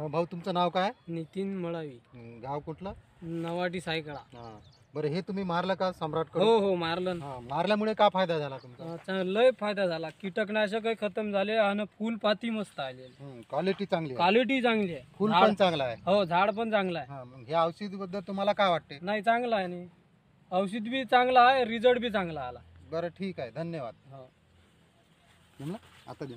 भाऊ तुमचं नाव काय नितीन मळावी गाव कुठलं नवाटी सायकळा बरं हे तुम्ही मारलं का सम्राट हो हो मारलं मारल्यामुळे का फायदा झाला तुमचा लय फायदा झाला कीटकनाशक खतम झाले आणि फुलपाती पाती मस्त आले क्वालिटी चांगली क्वालिटी चांगली आहे फुल पण चांगला आहे हो झाड पण चांगलं आहे हे औषध बद्दल तुम्हाला काय वाटते नाही चांगला आहे आणि औषध बी चांगला आहे रिझल्ट बी चांगला आला बरं ठीक आहे धन्यवाद हो. आता